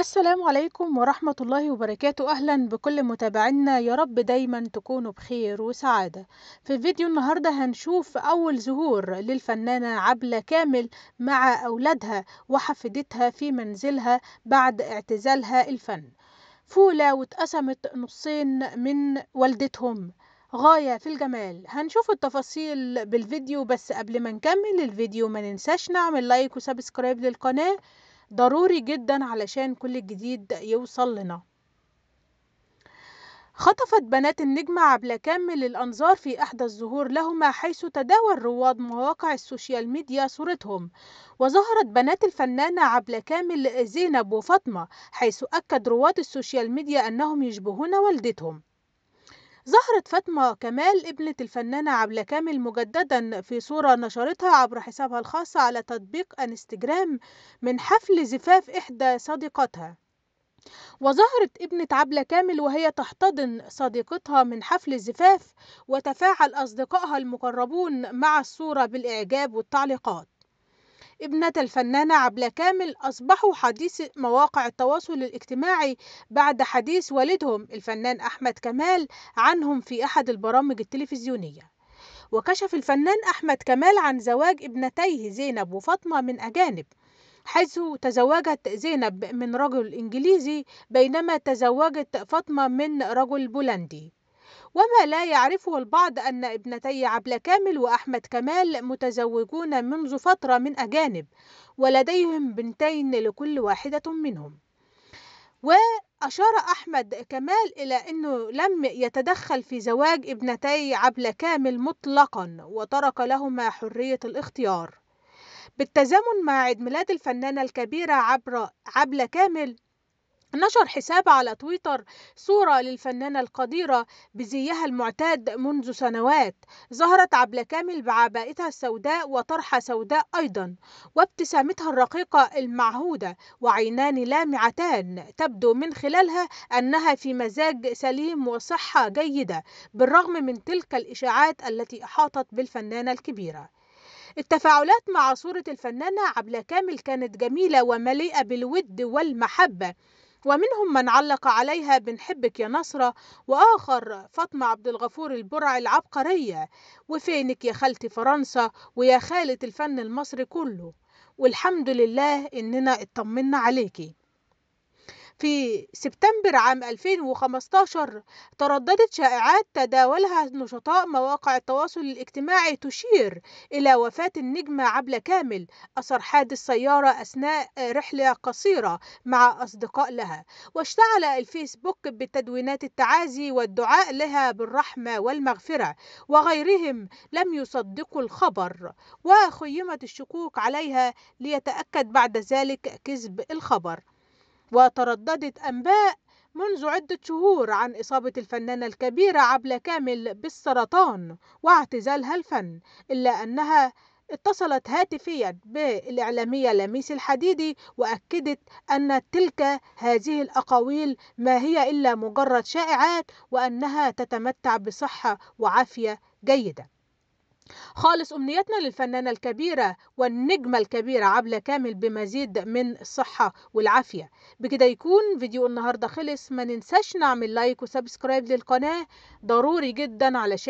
السلام عليكم ورحمة الله وبركاته أهلا بكل متابعينا يا رب دايما تكونوا بخير وسعادة في فيديو النهاردة هنشوف أول ظهور للفنانة عبلة كامل مع أولادها وحفيدتها في منزلها بعد اعتزالها الفن فولة واتقسمت نصين من والدتهم غاية في الجمال هنشوف التفاصيل بالفيديو بس قبل ما نكمل الفيديو ما ننساش نعمل لايك وسبسكرايب للقناة ضروري جدا علشان كل الجديد يوصل لنا خطفت بنات النجمة عبلة كامل الأنظار في إحدى الظهور لهما حيث تداول رواد مواقع السوشيال ميديا صورتهم وظهرت بنات الفنانة عبلة كامل زينب وفاطمة حيث أكد رواد السوشيال ميديا أنهم يشبهون والدتهم ظهرت فاطمة كمال ابنة الفنانة عبلة كامل مجددا في صورة نشرتها عبر حسابها الخاص على تطبيق انستجرام من حفل زفاف إحدى صديقاتها وظهرت ابنة عبلة كامل وهي تحتضن صديقتها من حفل الزفاف وتفاعل أصدقائها المقربون مع الصورة بالإعجاب والتعليقات ابنة الفنانة عبلة كامل أصبحوا حديث مواقع التواصل الاجتماعي بعد حديث والدهم الفنان أحمد كمال عنهم في أحد البرامج التلفزيونية وكشف الفنان أحمد كمال عن زواج ابنتيه زينب وفاطمة من أجانب حيث تزوجت زينب من رجل إنجليزي بينما تزوجت فاطمة من رجل بولندي وما لا يعرفه البعض أن ابنتي عبلة كامل وأحمد كمال متزوجون منذ فترة من أجانب ولديهم بنتين لكل واحدة منهم وأشار أحمد كمال إلى أنه لم يتدخل في زواج ابنتي عبلة كامل مطلقا وترك لهما حرية الاختيار بالتزامن مع عيد ميلاد الفنانة الكبيرة عبر عبلة كامل نشر حساب على تويتر صورة للفنانة القديرة بزيها المعتاد منذ سنوات ظهرت عبلة كامل بعبائتها السوداء وطرحة سوداء أيضا وابتسامتها الرقيقة المعهودة وعينان لامعتان تبدو من خلالها أنها في مزاج سليم وصحة جيدة بالرغم من تلك الإشاعات التي أحاطت بالفنانة الكبيرة التفاعلات مع صورة الفنانة عبلة كامل كانت جميلة ومليئة بالود والمحبة ومنهم من علق عليها بنحبك يا نصرة وآخر فاطمة عبد الغفور البرع العبقرية وفينك يا خالتي فرنسا ويا خالة الفن المصري كله والحمد لله إننا اطمنا عليكي في سبتمبر عام 2015 ترددت شائعات تداولها نشطاء مواقع التواصل الاجتماعي تشير إلى وفاة النجمة عبلة كامل أثر حادث سيارة أثناء رحلة قصيرة مع أصدقاء لها واشتعل الفيسبوك بتدوينات التعازي والدعاء لها بالرحمة والمغفرة وغيرهم لم يصدقوا الخبر وخيمت الشكوك عليها ليتأكد بعد ذلك كذب الخبر وترددت أنباء منذ عدة شهور عن إصابة الفنانة الكبيرة عبلة كامل بالسرطان واعتزالها الفن إلا أنها اتصلت هاتفيا بالإعلامية لميس الحديدي وأكدت أن تلك هذه الأقاويل ما هي إلا مجرد شائعات وأنها تتمتع بصحة وعافية جيدة خالص أمنيتنا للفنانة الكبيرة والنجمة الكبيرة عبلة كامل بمزيد من الصحة والعافية بكده يكون فيديو النهاردة خلص ما ننساش نعمل لايك وسبسكرايب للقناة ضروري جدا علشان